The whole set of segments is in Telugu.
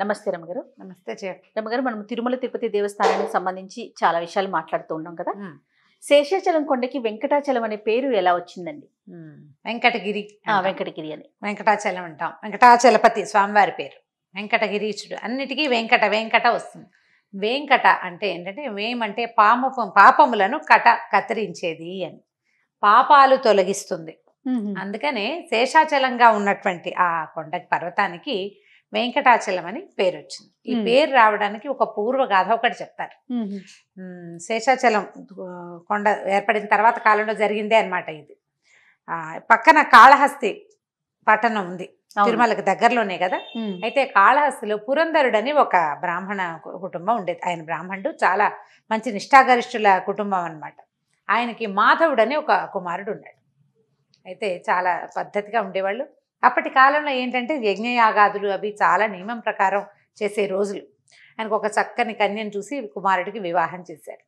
నమస్తే రమగారు నమస్తే రమ్మగారు మనం తిరుమల తిరుపతి దేవస్థానానికి సంబంధించి చాలా విషయాలు మాట్లాడుతూ ఉన్నాం కదా శేషాచలం కొండకి వెంకటాచలం అనే పేరు ఎలా వచ్చిందండి వెంకటగిరి వెంకటగిరి అని వెంకటాచలం అంటాం వెంకటాచలపతి స్వామివారి పేరు వెంకటగిరీచుడు అన్నిటికీ వెంకట వెంకట వస్తుంది వెంకట అంటే ఏంటంటే వేమంటే పాము పాపములను కట కత్తిరించేది అని పాపాలు తొలగిస్తుంది అందుకనే శేషాచలంగా ఉన్నటువంటి ఆ కొండ పర్వతానికి వెంకటాచలం అని పేరు వచ్చింది ఈ పేరు రావడానికి ఒక పూర్వ గాథ ఒకటి చెప్తారు శేషాచలం కొండ ఏర్పడిన తర్వాత కాలంలో జరిగిందే అనమాట ఇది పక్కన కాళహస్తి పట్టణం ఉంది తిరుమలకి దగ్గరలోనే కదా అయితే కాళహస్తిలో పురంధరుడని ఒక బ్రాహ్మణ కుటుంబం ఉండేది ఆయన బ్రాహ్మణుడు చాలా మంచి నిష్ఠాగరిష్ఠుల కుటుంబం అనమాట ఆయనకి మాధవుడని ఒక కుమారుడు ఉన్నాడు అయితే చాలా పద్ధతిగా ఉండేవాళ్ళు అప్పటి కాలంలో ఏంటంటే యజ్ఞయాగాదులు అవి చాలా నియమం ప్రకారం చేసే రోజులు ఆయనకు ఒక చక్కని కన్యను చూసి కుమారుడికి వివాహం చేశారు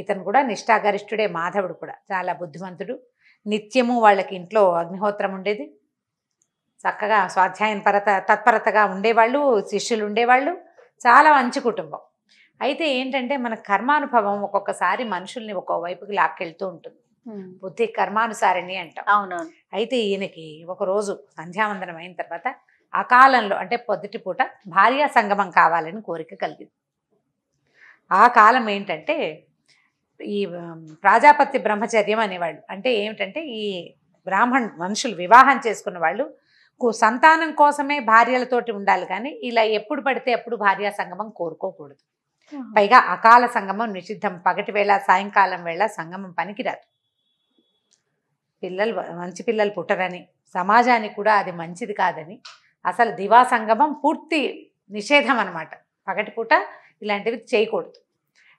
ఇతను కూడా నిష్ఠాగరిష్ఠుడే మాధవుడు కూడా చాలా బుద్ధిమంతుడు నిత్యము వాళ్ళకి ఇంట్లో అగ్నిహోత్రం ఉండేది చక్కగా స్వాధ్యాయం పరత తత్పరతగా ఉండేవాళ్ళు శిష్యులు ఉండేవాళ్ళు చాలా మంచి కుటుంబం అయితే ఏంటంటే మన కర్మానుభవం ఒక్కొక్కసారి మనుషుల్ని ఒక్కో వైపుకి లాక్కెళ్తూ ఉంటుంది బుద్ధి కర్మానుసారిణి అంటాం అవునవును అయితే ఈయనకి ఒకరోజు సంధ్యావందనం అయిన తర్వాత ఆ కాలంలో అంటే పొద్దుటి పూట భార్యా సంగమం కావాలని కోరిక కలిగింది ఆ కాలం ఏంటంటే ఈ ప్రజాపతి బ్రహ్మచర్యం అనేవాళ్ళు అంటే ఏమిటంటే ఈ బ్రాహ్మణ్ మనుషులు వివాహం చేసుకున్న వాళ్ళు సంతానం కోసమే భార్యలతోటి ఉండాలి కానీ ఇలా ఎప్పుడు పడితే అప్పుడు భార్యా సంగమం కోరుకోకూడదు పైగా అకాల సంగమం నిషిద్ధం పగటి వేళ సాయంకాలం వేళ సంగమం పనికిరాదు పిల్లలు మంచి పిల్లలు పుట్టరని సమాజానికి కూడా అది మంచిది కాదని అసలు దివా సంగమం పూర్తి నిషేధం అనమాట పగటిపూట ఇలాంటివి చేయకూడదు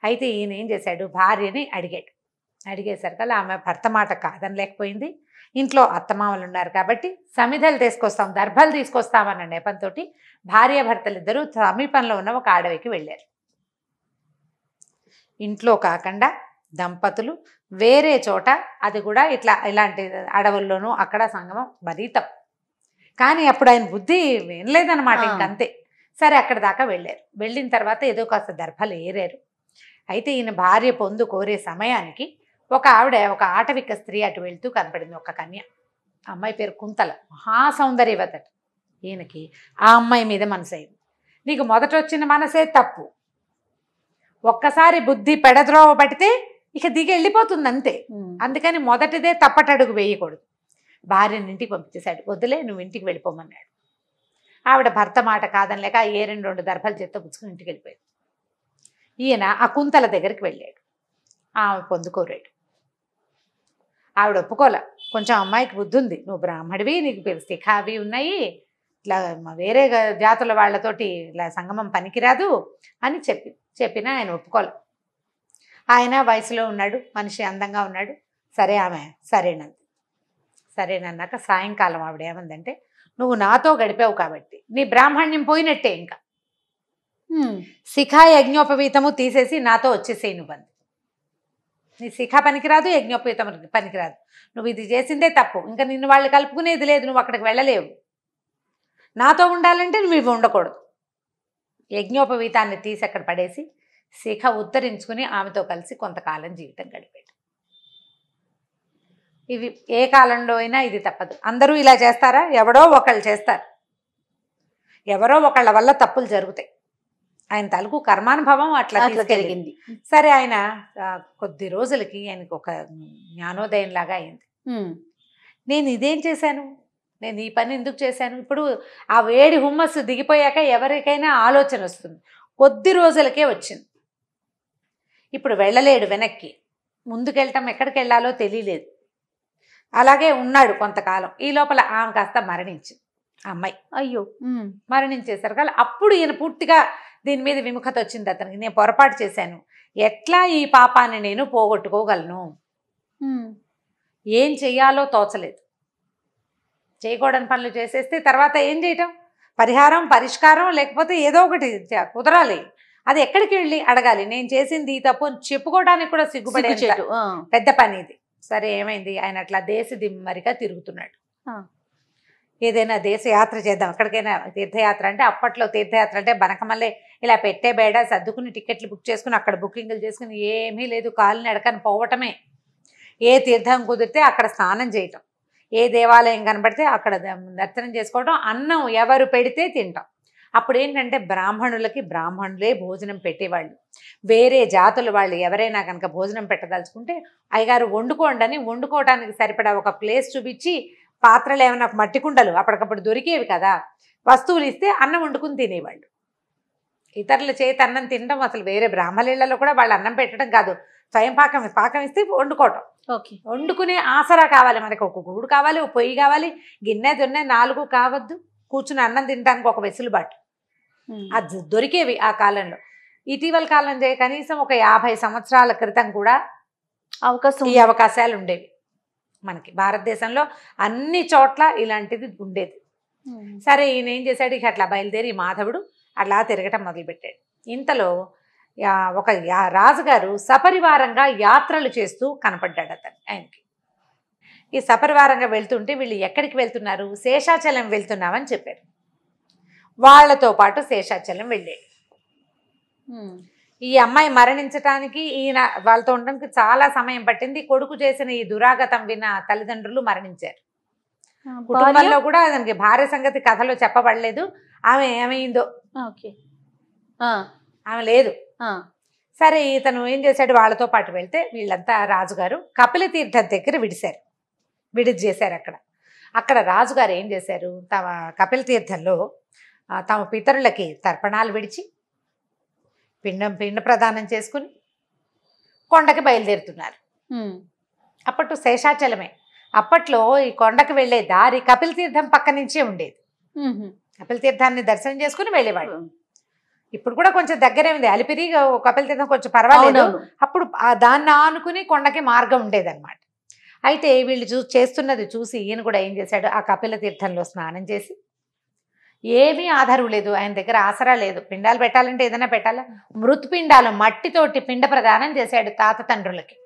అయితే ఈయన ఏం చేశాడు భార్యని అడిగాడు అడిగేసరికల్లా ఆమె భర్త మాట కాదని లేకపోయింది ఇంట్లో అత్తమామలు ఉన్నారు కాబట్టి సమిధలు తీసుకొస్తాం దర్భలు తీసుకొస్తామన్న నెపంతో భర్తలిద్దరూ సమీపంలో ఉన్న ఒక అడవికి వెళ్ళారు ఇంట్లో కాకుండా దంపతులు వేరే చోట అది కూడా ఇట్లా ఇలాంటి అడవుల్లోనూ అక్కడ సంగమం బరీతం కానీ అప్పుడు ఆయన బుద్ధి వినలేదన్నమాట ఇంకంతే సరే అక్కడ దాకా వెళ్ళారు వెళ్ళిన తర్వాత ఏదో కాస్త దర్భలు ఏరారు అయితే ఈయన భార్య పొందు కోరే సమయానికి ఒక ఆవిడ ఒక ఆటవిక స్త్రీ అటు వెళ్తూ కనపడింది ఒక కన్య అమ్మాయి పేరు కుంతల మహాసౌందర్యవతట ఈయనకి ఆ అమ్మాయి మీద అయింది నీకు మొదట వచ్చిన మనసే తప్పు ఒక్కసారి బుద్ధి పెడద్రోవ పడితే ఇక దిగి వెళ్ళిపోతుంది అంతే అందుకని మొదటిదే తప్పటడుగు వేయకూడదు భార్యని ఇంటికి పంపించేశాడు వద్దులే నువ్వు ఇంటికి వెళ్ళిపోమన్నాడు ఆవిడ భర్త మాట కాదని లేక ఏ రెండు రెండు దర్భాలు చేత్తో పుచ్చుకుని ఇంటికి వెళ్ళిపోయాడు ఈయన ఆ కుంతల దగ్గరికి వెళ్ళాడు ఆమె పొందుకోరాడు ఆవిడ ఒప్పుకోలే కొంచెం అమ్మాయికి బుద్ధి ఉంది నువ్వు బ్రాహ్మడివి నీకు శిఖావి ఉన్నాయి ఇట్లా వేరే జాతుల వాళ్ళతోటి ఇలా సంగమం పనికిరాదు అని చెప్పి చెప్పినా ఆయన ఒప్పుకోలే ఆయన వయసులో ఉన్నాడు మనిషి అందంగా ఉన్నాడు సరే ఆమె సరేనంది సరేనన్నాక సాయంకాలం ఆవిడ ఏమందంటే నువ్వు నాతో గడిపావు కాబట్టి నీ బ్రాహ్మణ్యం పోయినట్టే ఇంకా శిఖా యజ్ఞోపవీతము తీసేసి నాతో వచ్చేసేయి నువ్వు అంది నీ శిఖ పనికిరాదు యజ్ఞోపవీతం పనికిరాదు నువ్వు ఇది చేసిందే తప్పు ఇంకా నిన్ను వాళ్ళు కలుపుకునేది లేదు నువ్వు అక్కడికి వెళ్ళలేవు నాతో ఉండాలంటే నువ్వు ఇవి ఉండకూడదు యజ్ఞోపవీతాన్ని తీసి అక్కడ పడేసి శిఖ ఉత్తరించుకుని ఆమెతో కలిసి కొంతకాలం జీవితం గడిపాడు ఇవి ఏ కాలంలో అయినా ఇది తప్పదు అందరూ ఇలా చేస్తారా ఎవడో ఒకళ్ళు చేస్తారు ఎవరో ఒకళ్ళ వల్ల తప్పులు జరుగుతాయి ఆయన తలకు కర్మానుభవం అట్లా తీసుకెళ్ళింది సరే ఆయన కొద్ది రోజులకి ఆయనకు ఒక జ్ఞానోదయం లాగా అయింది నేను ఇదేం చేశాను నేను ఈ పని ఎందుకు చేశాను ఇప్పుడు ఆ వేడి హుమ్మస్సు దిగిపోయాక ఎవరికైనా ఆలోచన వస్తుంది కొద్ది రోజులకే వచ్చింది ఇప్పుడు వెళ్ళలేడు వెనక్కి ముందుకెళ్ళటం ఎక్కడికి వెళ్ళాలో తెలియలేదు అలాగే ఉన్నాడు కొంతకాలం ఈ లోపల ఆమె కాస్త మరణించింది అమ్మాయి అయ్యో మరణించేసరికి అప్పుడు ఈయన పూర్తిగా దీని మీద విముఖత వచ్చింది అతనికి నేను పొరపాటు చేశాను ఎట్లా ఈ పాపాన్ని నేను పోగొట్టుకోగలను ఏం చెయ్యాలో తోచలేదు చేయకూడని పనులు చేసేస్తే తర్వాత ఏం చేయటం పరిహారం పరిష్కారం లేకపోతే ఏదో ఒకటి కుదరాలి అది ఎక్కడికి వెళ్ళి అడగాలి నేను చేసింది ఈ తప్పు చెప్పుకోవడానికి కూడా సిగ్గుపడే పెద్ద పని ఇది సరే ఏమైంది ఆయన అట్లా దేశ దిమ్మరిగా తిరుగుతున్నాడు ఏదైనా దేశయాత్ర చేద్దాం ఎక్కడికైనా తీర్థయాత్ర అంటే అప్పట్లో తీర్థయాత్ర అంటే బనకమల్లే ఇలా పెట్టే బేడ సర్దుకుని టికెట్లు బుక్ చేసుకుని అక్కడ బుకింగ్లు చేసుకుని ఏమీ లేదు కాలు నడకని పోవటమే ఏ తీర్థం కుదిరితే అక్కడ స్నానం చేయటం ఏ దేవాలయం కనబడితే అక్కడ దర్శనం చేసుకోవటం అన్నం ఎవరు పెడితే తింటాం అప్పుడు ఏంటంటే బ్రాహ్మణులకి బ్రాహ్మణులే భోజనం పెట్టేవాళ్ళు వేరే జాతుల వాళ్ళు ఎవరైనా కనుక భోజనం పెట్టదలుచుకుంటే అయ్యగారు వండుకోండి అని వండుకోవడానికి సరిపడా ఒక ప్లేస్ చూపించి పాత్రలు ఏమైనా మట్టి కుండలు అప్పటికప్పుడు దొరికేవి కదా వస్తువులు ఇస్తే అన్నం వండుకుని తినేవాళ్ళు ఇతరుల చేతి అన్నం తినడం అసలు వేరే బ్రాహ్మణీళ్ళలో కూడా వాళ్ళు అన్నం పెట్టడం కాదు స్వయం పాకం పాకం ఇస్తే వండుకోవటం ఓకే వండుకునే ఆసరా కావాలి మనకు ఒక గూడు కావాలి ఒక పొయ్యి కావాలి గిన్నె దొన్నె నాలుగు కావద్దు కూర్చుని అన్నం తినడానికి ఒక వెసులుబాటు అది దొరికేవి ఆ కాలంలో ఇటీవల కాలం కనీసం ఒక యాభై సంవత్సరాల క్రితం కూడా అవకాశం ఈ అవకాశాలు ఉండేవి మనకి భారతదేశంలో అన్ని చోట్ల ఇలాంటిది ఉండేది సరే ఈయన ఏం చేశాడు ఇక అట్లా బయలుదేరి మాధవుడు అలా తిరగటం మొదలుపెట్టాడు ఇంతలో ఒక రాజుగారు సపరివారంగా యాత్రలు చేస్తూ కనపడ్డాడు అతను ఆయనకి ఈ సపరివారంగా వెళ్తుంటే వీళ్ళు ఎక్కడికి వెళ్తున్నారు శేషాచలం వెళ్తున్నామని చెప్పారు వాళ్ళతో పాటు శేషాచలం వెళ్ళాడు ఈ అమ్మాయి మరణించటానికి ఈయన వాళ్ళతో ఉండడానికి చాలా సమయం పట్టింది కొడుకు చేసిన ఈ దురాగతం విన్న తల్లిదండ్రులు మరణించారు కుటుంబంలో కూడా దానికి భార్య సంగతి కథలో చెప్పబడలేదు ఆమె ఏమైందో ఆమె లేదు సరే ఇతను ఏం చేశాడు వాళ్ళతో పాటు వెళ్తే వీళ్ళంతా రాజుగారు కపిల తీర్థం దగ్గర విడిశారు విడిది చేశారు అక్కడ అక్కడ రాజుగారు ఏం చేశారు తమ కపిల తీర్థంలో తమ పితరులకి తర్పణాలు విడిచి పిండం పిండ ప్రదానం చేసుకుని కొండకి బయలుదేరుతున్నారు అప్పట్లో శేషాచలమే అప్పట్లో ఈ కొండకి వెళ్ళే దారి కపిల తీర్థం పక్క నుంచే ఉండేది కపిల తీర్థాన్ని దర్శనం చేసుకుని వెళ్ళేవాడు ఇప్పుడు కూడా కొంచెం దగ్గరే ఉంది అలిపిరి కపిల తీర్థం కొంచెం పర్వాలేదు అప్పుడు దాన్ని ఆనుకుని కొండకి మార్గం ఉండేదన్నమాట అయితే వీళ్ళు చూ చేస్తున్నది చూసి ఈయన కూడా ఏం చేశాడు ఆ కపిల తీర్థంలో స్నానం చేసి ఏమీ ఆధారం లేదు ఆయన దగ్గర ఆసరా లేదు పిండాలు పెట్టాలంటే ఏదైనా పెట్టాలా మృతుపిండాలు మట్టితోటి పిండ ప్రదానం చేశాడు తాత తండ్రులకి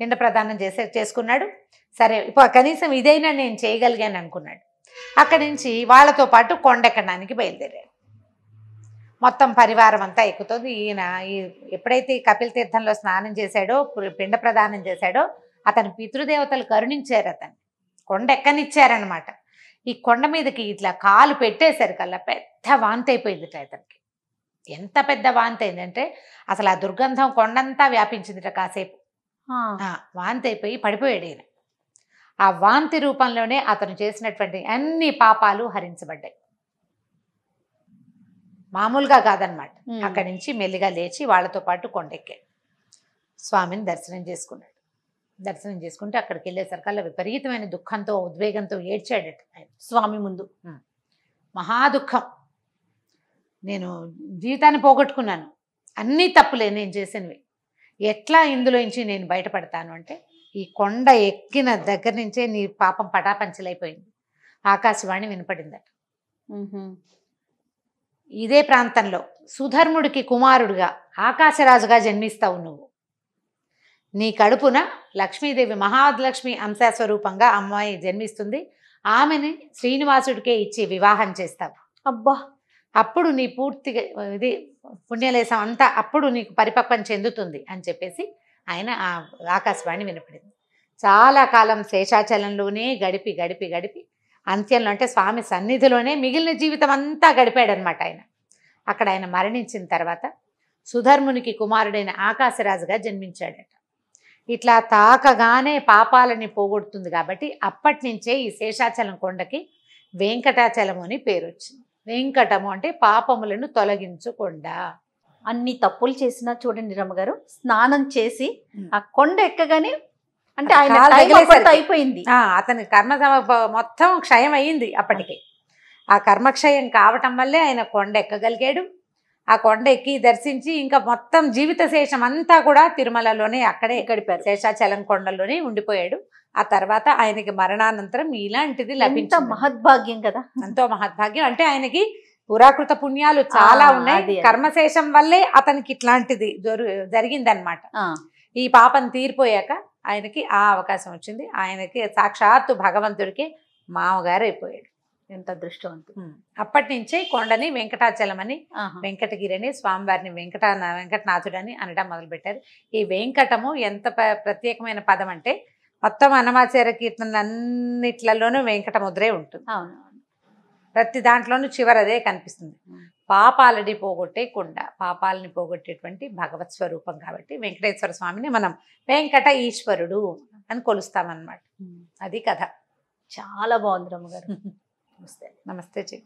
పిండ ప్రదానం చేసే చేసుకున్నాడు సరే ఇప్పుడు కనీసం ఇదైనా నేను చేయగలిగాను అనుకున్నాడు అక్కడి నుంచి వాళ్ళతో పాటు కొండెక్కడానికి బయలుదేరాడు మొత్తం పరివారం అంతా ఎక్కుతుంది ఈయన ఈ ఎప్పుడైతే కపిల తీర్థంలో స్నానం చేశాడో పిండ ప్రదానం చేశాడో అతని పితృదేవతలు కరుణించారు అతన్ని కొండ ఎక్కనిచ్చారనమాట ఈ కొండ మీదకి ఇట్లా కాలు పెట్టేశారు కల్లా పెద్ద వాంతి అయిపోయింది ఇతనికి ఎంత పెద్ద వాంతి అయిందంటే అసలు ఆ దుర్గంధం కొండంతా వ్యాపించిందిట కాసేపు వాంతి అయిపోయి పడిపోయాడు ఈయన ఆ వాంతి రూపంలోనే అతను చేసినటువంటి అన్ని పాపాలు హరించబడ్డాయి మామూలుగా కాదనమాట అక్కడి నుంచి మెల్లిగా లేచి వాళ్ళతో పాటు కొండెక్కాడు స్వామిని దర్శనం చేసుకున్నాడు దర్శనం చేసుకుంటే అక్కడికి అలా విపరీతమైన దుఃఖంతో ఉద్వేగంతో ఏడ్చాడట స్వామి ముందు మహా దుఃఖం నేను జీవితాన్ని పోగొట్టుకున్నాను అన్నీ తప్పులే నేను చేసినవి ఎట్లా ఇందులోంచి నేను బయటపడతాను అంటే ఈ కొండ ఎక్కిన దగ్గర నుంచే నీ పాపం పటాపంచలైపోయింది ఆకాశవాణి వినపడిందట ఇదే ప్రాంతంలో సుధర్ముడికి కుమారుడుగా ఆకాశరాజుగా జన్మిస్తావు నువ్వు నీ కడుపున లక్ష్మీదేవి మహాలక్ష్మి అంశాస్వరూపంగా అమ్మాయి జన్మిస్తుంది ఆమెని శ్రీనివాసుడికే ఇచ్చి వివాహం చేస్తావు అబ్బా అప్పుడు నీ పూర్తిగా ఇది పుణ్యలేశం అంతా అప్పుడు నీకు పరిపక్వం చెందుతుంది అని చెప్పేసి ఆయన ఆ ఆకాశవాణి వినపడింది చాలా కాలం శేషాచలంలోనే గడిపి గడిపి గడిపి అంత్యంలో అంటే స్వామి సన్నిధిలోనే మిగిలిన జీవితం అంతా గడిపాడనమాట ఆయన అక్కడ ఆయన మరణించిన తర్వాత సుధర్మునికి కుమారుడైన ఆకాశరాజుగా జన్మించాడట ఇట్లా తాకగానే పాపాలని పోగొడుతుంది కాబట్టి అప్పటి నుంచే ఈ శేషాచలం కొండకి వెంకటాచలము అని పేరు వచ్చింది వెంకటము అంటే పాపములను తొలగించుకొండ అన్ని తప్పులు చేసినా చూడండి రమ్మగారు స్నానం చేసి ఆ కొండ ఎక్కగానే అంటే ఆయన అయిపోయింది అతని కర్మ మొత్తం క్షయం అయింది అప్పటికే ఆ కర్మక్షయం కావటం వల్లే ఆయన కొండ ఎక్కగలిగాడు ఆ కొండ ఎక్కి దర్శించి ఇంకా మొత్తం జీవిత శేషం అంతా కూడా తిరుమలలోనే అక్కడే గడిపారు శేషాచలం కొండలోనే ఉండిపోయాడు ఆ తర్వాత ఆయనకి మరణానంతరం ఇలాంటిది లభించ మహద్భాగ్యం కదా ఎంతో మహద్భాగ్యం అంటే ఆయనకి పురాకృత పుణ్యాలు చాలా ఉన్నాయి కర్మశేషం వల్లే అతనికి ఇట్లాంటిది జరిగిందనమాట ఈ పాపం తీరిపోయాక ఆయనకి ఆ అవకాశం వచ్చింది ఆయనకి సాక్షాత్తు భగవంతుడికి మామగారు అయిపోయాడు ఎంత అదృష్టవంతు అప్పటి నుంచే కొండని వెంకటాచలమని వెంకటగిరిని స్వామివారిని వెంకట వెంకటనాథుడని అనడం మొదలుపెట్టారు ఈ వెంకటము ఎంత ప్రత్యేకమైన పదం అంటే మొత్తం అన్నమాచార్య కీర్తనలన్నిట్లలోనూ వెంకట ముద్రే ఉంటుంది అవును ప్రతి దాంట్లోనూ చివరదే కనిపిస్తుంది పాపాలని పోగొట్టే కొండ పాపాలని పోగొట్టేటువంటి భగవత్ స్వరూపం కాబట్టి వెంకటేశ్వర స్వామిని మనం వెంకట ఈశ్వరుడు అని కొలుస్తామన్నమాట అది కథ చాలా బాగుంది రమ్మగారు నమస్తే నమస్తే జీ